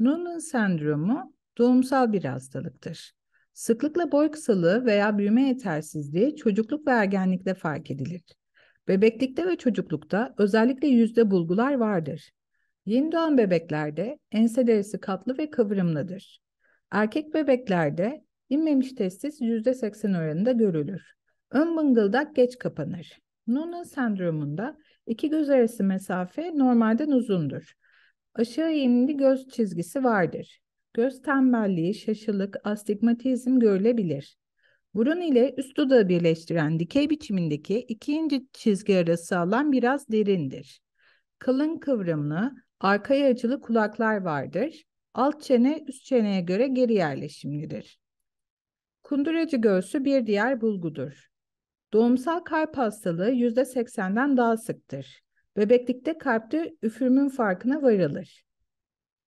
Noonan sendromu doğumsal bir hastalıktır. Sıklıkla boy kısalığı veya büyüme yetersizliği çocukluk ve ergenlikte fark edilir. Bebeklikte ve çocuklukta özellikle yüzde bulgular vardır. Yeni doğan bebeklerde ense derisi katlı ve kıvrımlıdır. Erkek bebeklerde inmemiş testis yüzde seksen oranında görülür. Ön bıngıldak geç kapanır. Noonan sendromunda iki göz arası mesafe normalden uzundur. Aşağı eğimli göz çizgisi vardır. Göz tembelliği, şaşılık, astigmatizm görülebilir. Burun ile üst dudağı birleştiren dikey biçimindeki ikinci çizgi arası alan biraz derindir. Kalın kıvrımlı, arkaya açılı kulaklar vardır. Alt çene üst çeneye göre geri yerleşimlidir. Kunduracı göğsü bir diğer bulgudur. Doğumsal kalp hastalığı %80'den daha sıktır. Bebeklikte kalpte üfürümün farkına varılır.